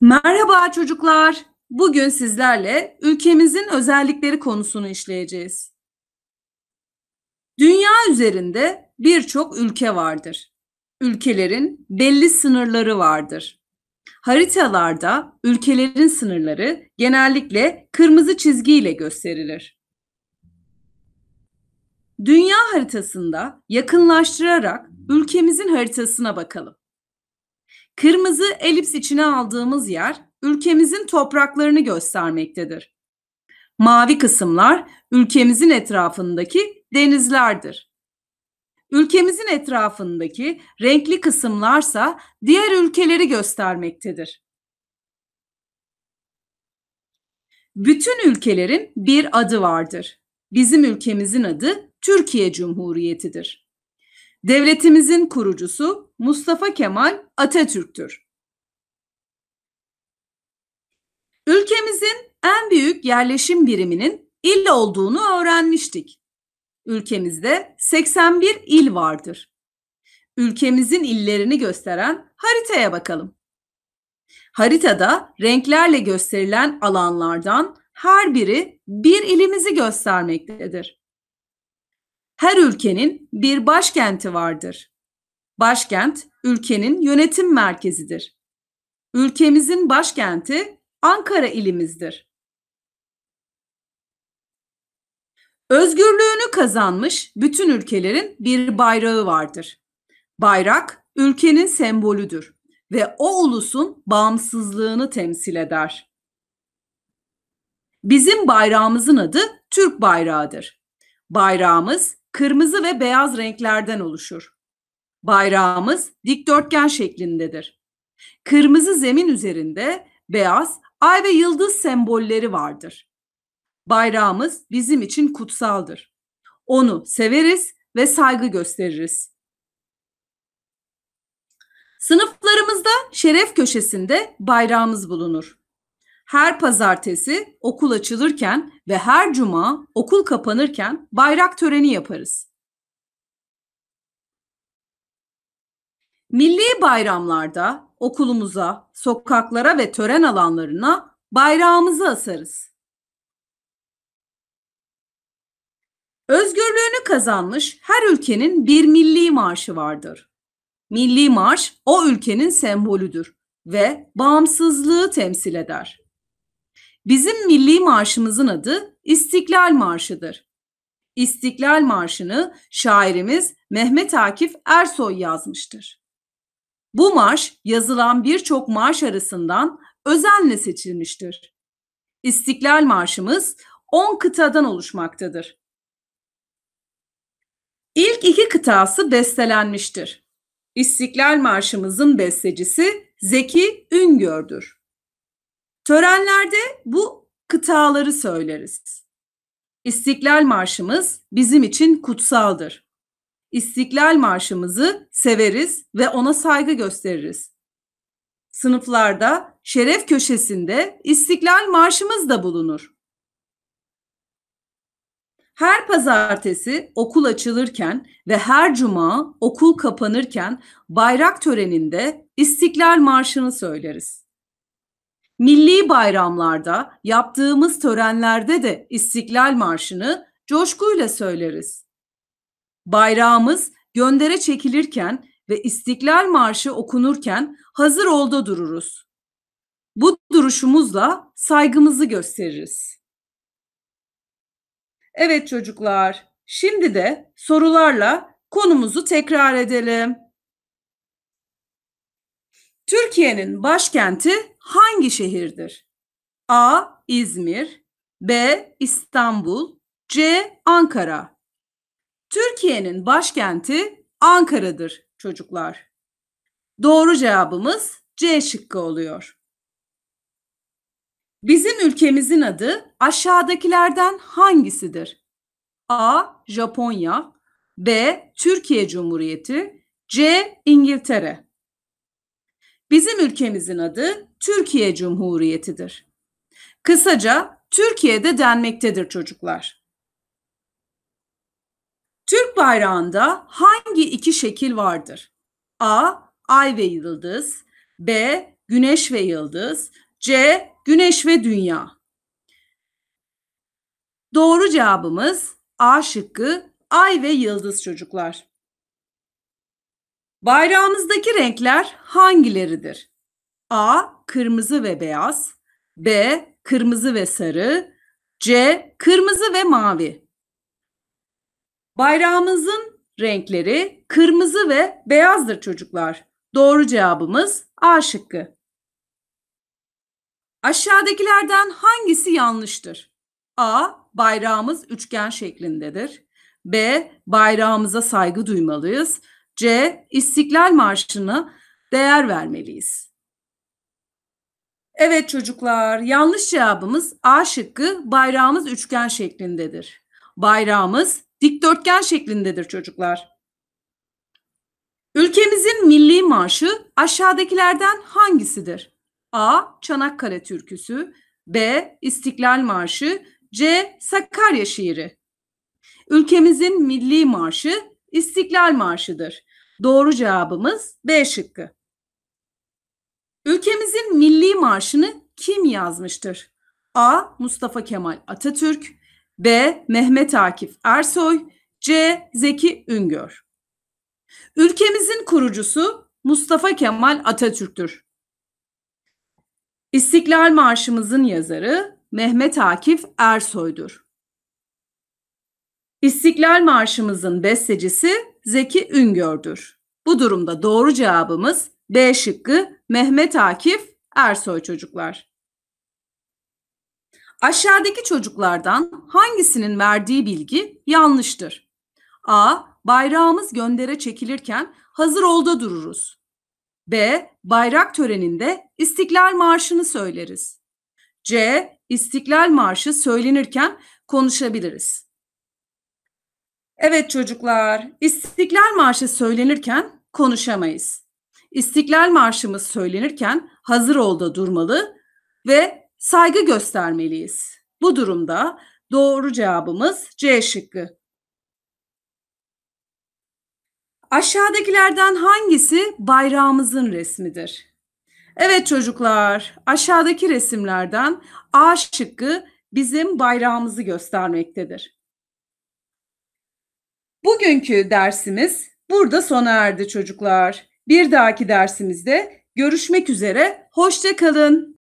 Merhaba çocuklar. Bugün sizlerle ülkemizin özellikleri konusunu işleyeceğiz. Dünya üzerinde birçok ülke vardır. Ülkelerin belli sınırları vardır. Haritalarda ülkelerin sınırları genellikle kırmızı çizgiyle gösterilir. Dünya haritasında yakınlaştırarak ülkemizin haritasına bakalım. Kırmızı elips içine aldığımız yer ülkemizin topraklarını göstermektedir. Mavi kısımlar ülkemizin etrafındaki denizlerdir. Ülkemizin etrafındaki renkli kısımlarsa diğer ülkeleri göstermektedir. Bütün ülkelerin bir adı vardır. Bizim ülkemizin adı Türkiye Cumhuriyeti'dir. Devletimizin kurucusu Mustafa Kemal Atatürk'tür. Ülkemizin en büyük yerleşim biriminin il olduğunu öğrenmiştik. Ülkemizde 81 il vardır. Ülkemizin illerini gösteren haritaya bakalım. Haritada renklerle gösterilen alanlardan her biri bir ilimizi göstermektedir. Her ülkenin bir başkenti vardır. Başkent ülkenin yönetim merkezidir. Ülkemizin başkenti Ankara ilimizdir. Özgürlüğünü kazanmış bütün ülkelerin bir bayrağı vardır. Bayrak ülkenin sembolüdür ve o ulusun bağımsızlığını temsil eder. Bizim bayrağımızın adı Türk bayrağıdır. Bayrağımız kırmızı ve beyaz renklerden oluşur. Bayrağımız dikdörtgen şeklindedir. Kırmızı zemin üzerinde beyaz, ay ve yıldız sembolleri vardır. Bayrağımız bizim için kutsaldır. Onu severiz ve saygı gösteririz. Sınıflarımızda şeref köşesinde bayrağımız bulunur her pazartesi okul açılırken ve her cuma okul kapanırken bayrak töreni yaparız. Milli bayramlarda okulumuza, sokaklara ve tören alanlarına bayrağımızı asarız. Özgürlüğünü kazanmış her ülkenin bir milli marşı vardır. Milli marş o ülkenin sembolüdür ve bağımsızlığı temsil eder. Bizim milli marşımızın adı İstiklal Marşı'dır. İstiklal Marşı'nı şairimiz Mehmet Akif Ersoy yazmıştır. Bu marş yazılan birçok marş arasından özenle seçilmiştir. İstiklal Marşımız 10 kıtadan oluşmaktadır. İlk iki kıtası bestelenmiştir. İstiklal Marşımızın bestecisi Zeki Üngör'dür. Törenlerde bu kıtaları söyleriz. İstiklal Marşımız bizim için kutsaldır. İstiklal Marşımızı severiz ve ona saygı gösteririz. Sınıflarda şeref köşesinde İstiklal Marşımız da bulunur. Her pazartesi okul açılırken ve her cuma okul kapanırken bayrak töreninde İstiklal Marşı'nı söyleriz. Milli bayramlarda yaptığımız törenlerde de İstiklal Marşı'nı coşkuyla söyleriz. Bayrağımız göndere çekilirken ve İstiklal Marşı okunurken hazır olda dururuz. Bu duruşumuzla saygımızı gösteririz. Evet çocuklar, şimdi de sorularla konumuzu tekrar edelim. Türkiye'nin başkenti hangi şehirdir? A. İzmir B. İstanbul C. Ankara Türkiye'nin başkenti Ankara'dır çocuklar. Doğru cevabımız C şıkkı oluyor. Bizim ülkemizin adı aşağıdakilerden hangisidir? A. Japonya B. Türkiye Cumhuriyeti C. İngiltere Bizim ülkemizin adı Türkiye Cumhuriyeti'dir. Kısaca Türkiye'de denmektedir çocuklar. Türk bayrağında hangi iki şekil vardır? A. Ay ve yıldız. B. Güneş ve yıldız. C. Güneş ve dünya. Doğru cevabımız A şıkkı ay ve yıldız çocuklar. Bayrağımızdaki renkler hangileridir? A. Kırmızı ve beyaz. B. Kırmızı ve sarı. C. Kırmızı ve mavi. Bayrağımızın renkleri kırmızı ve beyazdır çocuklar. Doğru cevabımız A şıkkı. Aşağıdakilerden hangisi yanlıştır? A. Bayrağımız üçgen şeklindedir. B. Bayrağımıza saygı duymalıyız. C. İstiklal Marşı'nı değer vermeliyiz. Evet çocuklar, yanlış cevabımız A şıkkı bayrağımız üçgen şeklindedir. Bayrağımız dikdörtgen şeklindedir çocuklar. Ülkemizin milli marşı aşağıdakilerden hangisidir? A. Çanakkale türküsü B. İstiklal marşı C. Sakarya şiiri Ülkemizin milli marşı İstiklal Marşı'dır. Doğru cevabımız B şıkkı. Ülkemizin milli marşını kim yazmıştır? A. Mustafa Kemal Atatürk B. Mehmet Akif Ersoy C. Zeki Üngör Ülkemizin kurucusu Mustafa Kemal Atatürk'tür. İstiklal Marşımızın yazarı Mehmet Akif Ersoy'dur. İstiklal Marşımızın bestecisi Zeki Üngör'dür. Bu durumda doğru cevabımız B şıkkı Mehmet Akif Ersoy çocuklar. Aşağıdaki çocuklardan hangisinin verdiği bilgi yanlıştır? A. Bayrağımız göndere çekilirken hazır olda dururuz. B. Bayrak töreninde İstiklal Marşı'nı söyleriz. C. İstiklal Marşı söylenirken konuşabiliriz. Evet çocuklar, İstiklal Marşı söylenirken konuşamayız. İstiklal Marşımız söylenirken hazır olda durmalı ve saygı göstermeliyiz. Bu durumda doğru cevabımız C şıkkı. Aşağıdakilerden hangisi bayrağımızın resmidir? Evet çocuklar, aşağıdaki resimlerden A şıkkı bizim bayrağımızı göstermektedir. Bugünkü dersimiz burada sona erdi çocuklar. Bir dahaki dersimizde görüşmek üzere. Hoşça kalın.